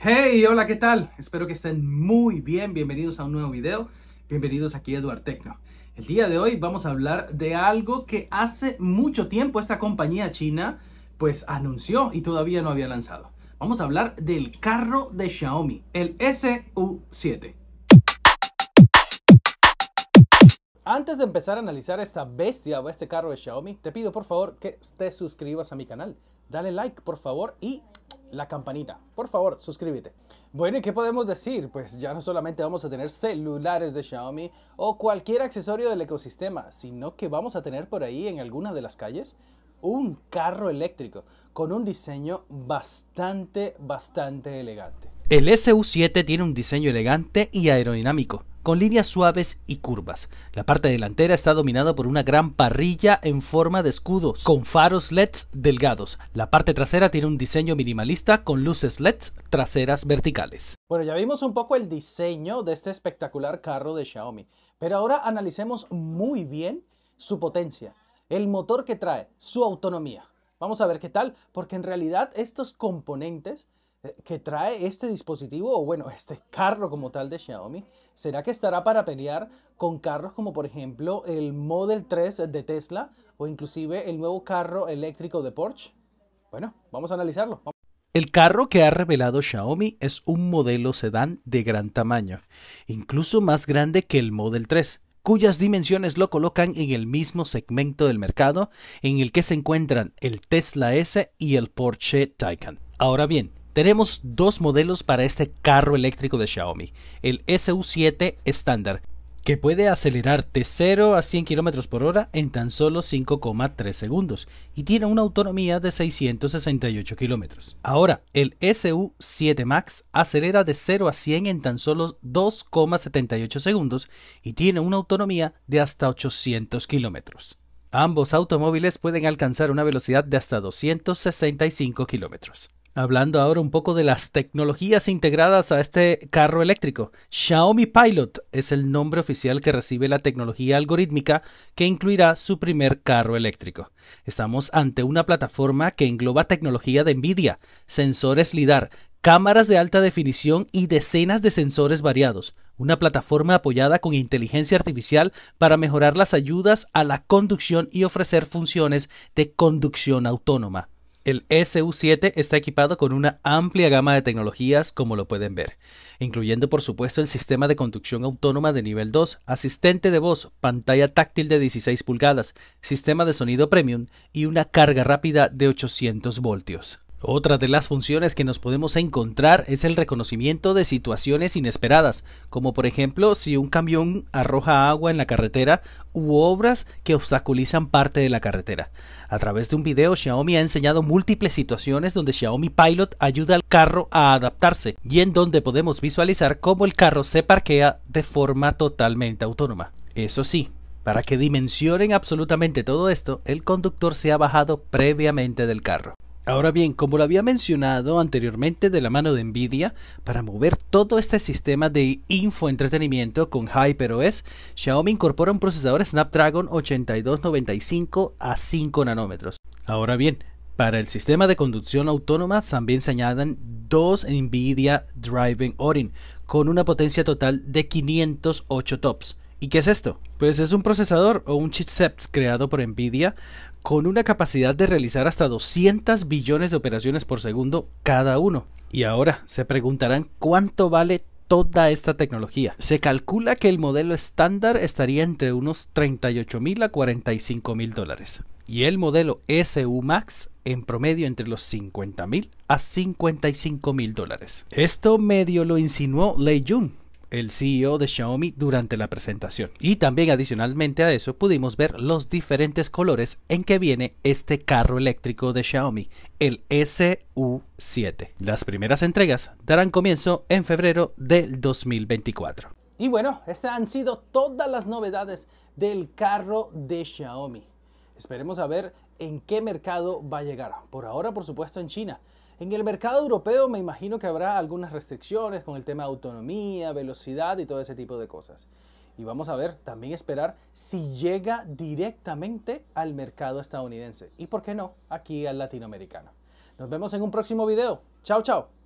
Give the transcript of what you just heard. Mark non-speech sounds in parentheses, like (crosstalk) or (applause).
Hey, hola, ¿qué tal? Espero que estén muy bien. Bienvenidos a un nuevo video. Bienvenidos aquí a Eduard Tecno. El día de hoy vamos a hablar de algo que hace mucho tiempo esta compañía china pues anunció y todavía no había lanzado. Vamos a hablar del carro de Xiaomi, el SU7. Antes de empezar a analizar esta bestia o este carro de Xiaomi, te pido por favor que te suscribas a mi canal. Dale like, por favor, y la campanita. Por favor, suscríbete. Bueno, ¿y qué podemos decir? Pues ya no solamente vamos a tener celulares de Xiaomi o cualquier accesorio del ecosistema, sino que vamos a tener por ahí en alguna de las calles un carro eléctrico con un diseño bastante, bastante elegante. El SU7 tiene un diseño elegante y aerodinámico con líneas suaves y curvas. La parte delantera está dominada por una gran parrilla en forma de escudo con faros LEDs delgados. La parte trasera tiene un diseño minimalista con luces LED traseras verticales. Bueno, ya vimos un poco el diseño de este espectacular carro de Xiaomi, pero ahora analicemos muy bien su potencia, el motor que trae, su autonomía. Vamos a ver qué tal, porque en realidad estos componentes eh, que trae este dispositivo o bueno, (laughs) este carro como tal de Xiaomi, ¿será que estará para pelear con carros como por ejemplo el Model 3 de Tesla o inclusive el nuevo carro eléctrico de Porsche? Bueno, vamos a analizarlo. El carro que ha revelado Xiaomi es un modelo sedán de gran tamaño, incluso más grande que el Model 3, cuyas dimensiones lo colocan en el mismo segmento del mercado en el que se encuentran el Tesla S y el Porsche Taycan. Ahora bien, tenemos dos modelos para este carro eléctrico de Xiaomi, el SU7 estándar, que puede acelerar de 0 a 100 km por hora en tan solo 5,3 segundos y tiene una autonomía de 668 km. Ahora, el SU7 Max acelera de 0 a 100 en tan solo 2,78 segundos y tiene una autonomía de hasta 800 km. Ambos automóviles pueden alcanzar una velocidad de hasta 265 km hablando ahora un poco de las tecnologías integradas a este carro eléctrico. Xiaomi Pilot es el nombre oficial que recibe la tecnología algorítmica que incluirá su primer carro eléctrico. Estamos ante una plataforma que engloba tecnología de Nvidia, sensores LIDAR, cámaras de alta definición y decenas de sensores variados, una plataforma apoyada con inteligencia artificial para mejorar las ayudas a la conducción y ofrecer funciones de conducción autónoma. El e SU-7 está equipado con una amplia gama de tecnologías, como lo pueden ver, incluyendo por supuesto el sistema de conducción autónoma de nivel 2, asistente de voz, pantalla táctil de 16 pulgadas, sistema de sonido premium y una carga rápida de 800 voltios. Otra de las funciones que nos podemos encontrar es el reconocimiento de situaciones inesperadas, como por ejemplo si un camión arroja agua en la carretera u obras que obstaculizan parte de la carretera. A través de un video, Xiaomi ha enseñado múltiples situaciones donde Xiaomi Pilot ayuda al carro a adaptarse y en donde podemos visualizar cómo el carro se parquea de forma totalmente autónoma. Eso sí, para que dimensionen absolutamente todo esto, el conductor se ha bajado previamente del carro. Ahora bien, como lo había mencionado anteriormente de la mano de Nvidia, para mover todo este sistema de infoentretenimiento con HyperOS, Xiaomi incorpora un procesador Snapdragon 8295 a 5 nanómetros. Ahora bien, para el sistema de conducción autónoma también se añaden dos Nvidia Driving Orin con una potencia total de 508 tops. ¿Y qué es esto? Pues es un procesador o un chipset creado por Nvidia con una capacidad de realizar hasta 200 billones de operaciones por segundo cada uno. Y ahora se preguntarán cuánto vale toda esta tecnología. Se calcula que el modelo estándar estaría entre unos 38 mil a 45 mil dólares y el modelo SU Max en promedio entre los 50 mil a 55 mil dólares. Esto medio lo insinuó Lei Jun el CEO de Xiaomi durante la presentación. Y también adicionalmente a eso pudimos ver los diferentes colores en que viene este carro eléctrico de Xiaomi, el SU7. Las primeras entregas darán comienzo en febrero del 2024. Y bueno, estas han sido todas las novedades del carro de Xiaomi. Esperemos a ver en qué mercado va a llegar. Por ahora, por supuesto, en China en el mercado europeo me imagino que habrá algunas restricciones con el tema de autonomía, velocidad y todo ese tipo de cosas. Y vamos a ver, también esperar si llega directamente al mercado estadounidense y, por qué no, aquí al latinoamericano. Nos vemos en un próximo video. Chao, chao.